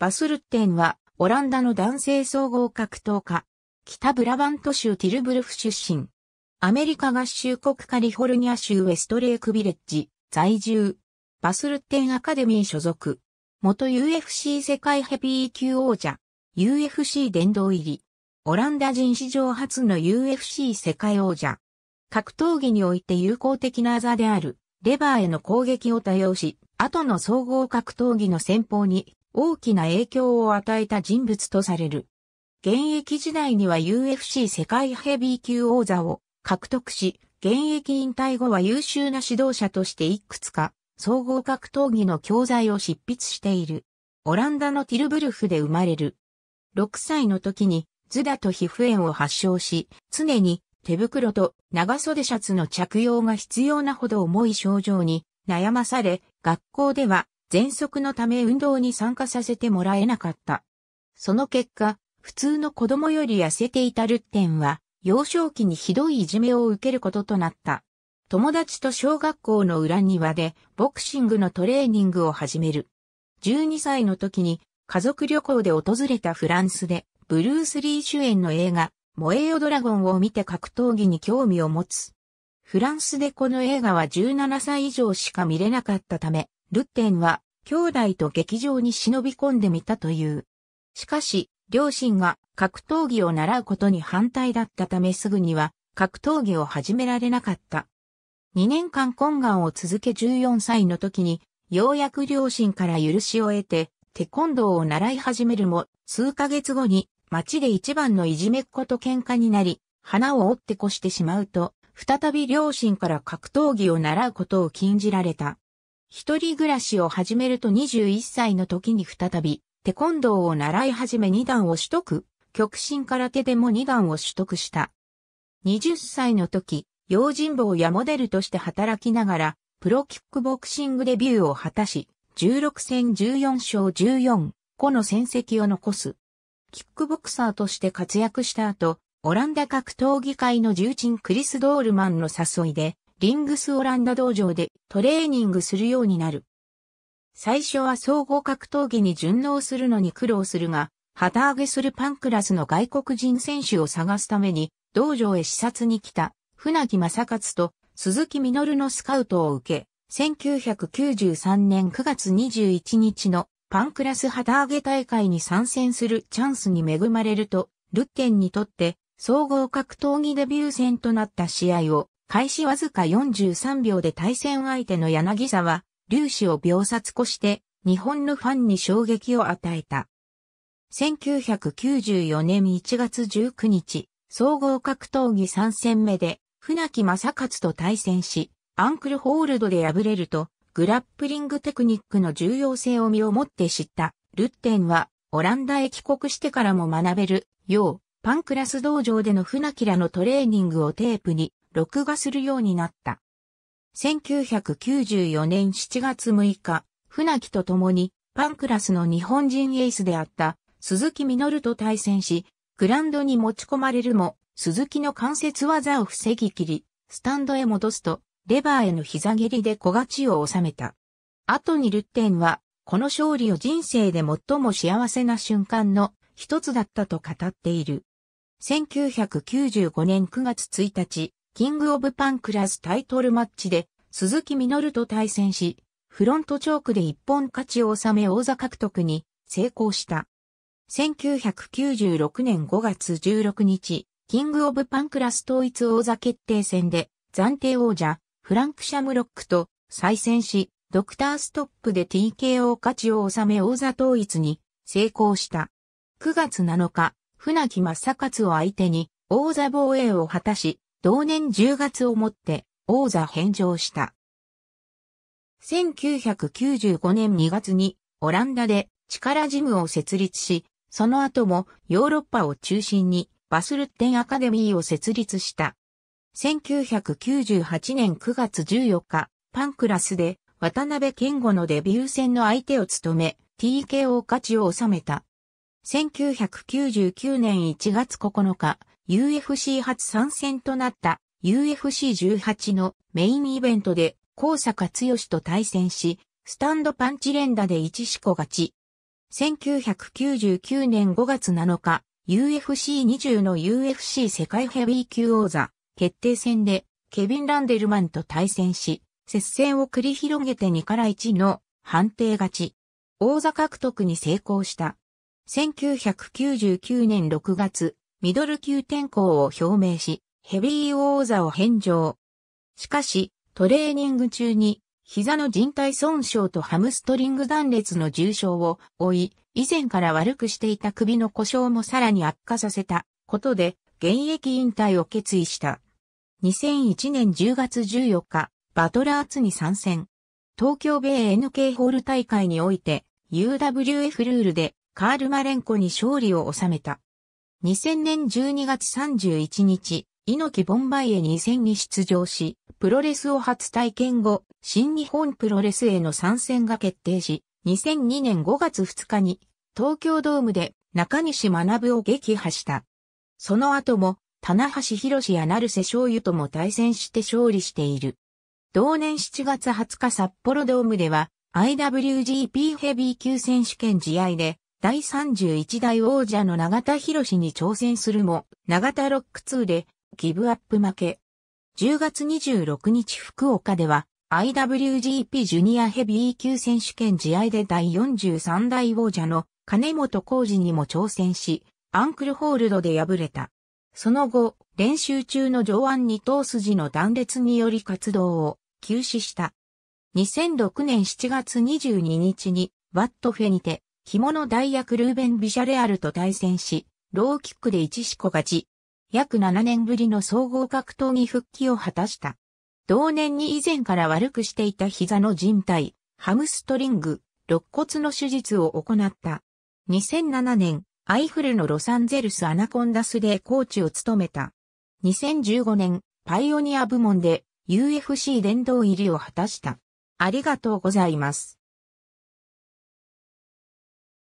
バスルッテンは、オランダの男性総合格闘家。北ブラバント州ティルブルフ出身。アメリカ合衆国カリフォルニア州ウェストレイクビレッジ、在住。バスルッテンアカデミー所属。元 UFC 世界ヘビー級王者。UFC 殿堂入り。オランダ人史上初の UFC 世界王者。格闘技において有効的な技である、レバーへの攻撃を多用し、後の総合格闘技の戦法に大きな影響を与えた人物とされる。現役時代には UFC 世界ヘビー級王座を獲得し、現役引退後は優秀な指導者としていくつか、総合格闘技の教材を執筆している。オランダのティルブルフで生まれる。6歳の時に、ズダと皮膚炎を発症し、常に手袋と長袖シャツの着用が必要なほど重い症状に悩まされ、学校では喘息のため運動に参加させてもらえなかった。その結果、普通の子供より痩せていたルッテンは、幼少期にひどいいじめを受けることとなった。友達と小学校の裏庭でボクシングのトレーニングを始める。12歳の時に家族旅行で訪れたフランスでブルース・リー主演の映画燃えよドラゴンを見て格闘技に興味を持つ。フランスでこの映画は17歳以上しか見れなかったためルッテンは兄弟と劇場に忍び込んでみたという。しかし、両親が格闘技を習うことに反対だったためすぐには格闘技を始められなかった。2年間懇願を続け14歳の時に、ようやく両親から許しを得て、テコンドーを習い始めるも、数ヶ月後に町で一番のいじめっ子と喧嘩になり、花を折って越してしまうと、再び両親から格闘技を習うことを禁じられた。一人暮らしを始めると21歳の時に再び、テコンドーを習い始め2段を取得、極真空手でも2段を取得した。20歳の時、用心棒やモデルとして働きながら、プロキックボクシングデビューを果たし、16戦14勝14個の戦績を残す。キックボクサーとして活躍した後、オランダ格闘技界の重鎮クリス・ドールマンの誘いで、リングスオランダ道場でトレーニングするようになる。最初は総合格闘技に順応するのに苦労するが、旗揚げするパンクラスの外国人選手を探すために、道場へ視察に来た、船木正勝と鈴木実のスカウトを受け、1993年9月21日のパンクラス旗揚げ大会に参戦するチャンスに恵まれると、ルッケンにとって総合格闘技デビュー戦となった試合を開始わずか43秒で対戦相手の柳沢、粒子を秒殺越して日本のファンに衝撃を与えた。1994年1月19日、総合格闘技3戦目で船木正勝と対戦し、アンクルホールドで敗れると、グラップリングテクニックの重要性を身をもって知ったルッテンは、オランダへ帰国してからも学べるよう、パンクラス道場での船木らのトレーニングをテープに録画するようになった。1994年7月6日、船木と共にパンクラスの日本人エースであった鈴木ると対戦し、グランドに持ち込まれるも、鈴木の関節技を防ぎきり、スタンドへ戻すと、レバーへの膝蹴りで小勝ちを収めた。後にルッテンは、この勝利を人生で最も幸せな瞬間の一つだったと語っている。1995年9月1日、キングオブパンクラスタイトルマッチで、鈴木みのると対戦し、フロントチョークで一本勝ちを収め王座獲得に成功した。1996年5月16日、キングオブパンクラス統一王座決定戦で、暫定王者、フランク・シャムロックと再戦し、ドクターストップで TKO 勝ちを収め王座統一に成功した。9月7日、船木正勝を相手に王座防衛を果たし、同年10月をもって王座返上した。1995年2月にオランダで力ジムを設立し、その後もヨーロッパを中心にバスルッテンアカデミーを設立した。1998年9月14日、パンクラスで渡辺健吾のデビュー戦の相手を務め、TKO 勝ちを収めた。1999年1月9日、UFC 初参戦となった UFC18 のメインイベントで、高坂剛と対戦し、スタンドパンチ連打で一四股勝ち。1999年5月7日、UFC20 の UFC 世界ヘビー級王座決定戦で、ケビン・ランデルマンと対戦し、接戦を繰り広げて2から1の判定勝ち。王座獲得に成功した。1999年6月、ミドル級転向を表明し、ヘビー王座を返上。しかし、トレーニング中に、膝の人体損傷とハムストリング断裂の重傷を負い、以前から悪くしていた首の故障もさらに悪化させたことで、現役引退を決意した。2001年10月14日、バトラーツに参戦。東京米 NK ホール大会において、UWF ルールでカール・マレンコに勝利を収めた。2000年12月31日、猪木ボンバイエ2戦に出場し、プロレスを初体験後、新日本プロレスへの参戦が決定し、2002年5月2日に、東京ドームで中西学を撃破した。その後も、棚橋博や成瀬翔油とも対戦して勝利している。同年7月20日札幌ドームでは、IWGP ヘビー級選手権試合で、第31代王者の永田博士に挑戦するも、永田ロック2でギブアップ負け。10月26日福岡では IWGP ジュニアヘビー級選手権試合で第43代王者の金本浩二にも挑戦し、アンクルホールドで敗れた。その後、練習中の上腕二頭筋の断裂により活動を休止した。2006年7月22日にワットフェにて着物大役ルーベン・ビシャレアルと対戦し、ローキックで一四個勝ち。約7年ぶりの総合格闘技復帰を果たした。同年に以前から悪くしていた膝の人帯、ハムストリング、肋骨の手術を行った。2007年、アイフルのロサンゼルスアナコンダスでコーチを務めた。2015年、パイオニア部門で UFC 殿堂入りを果たした。ありがとうございます。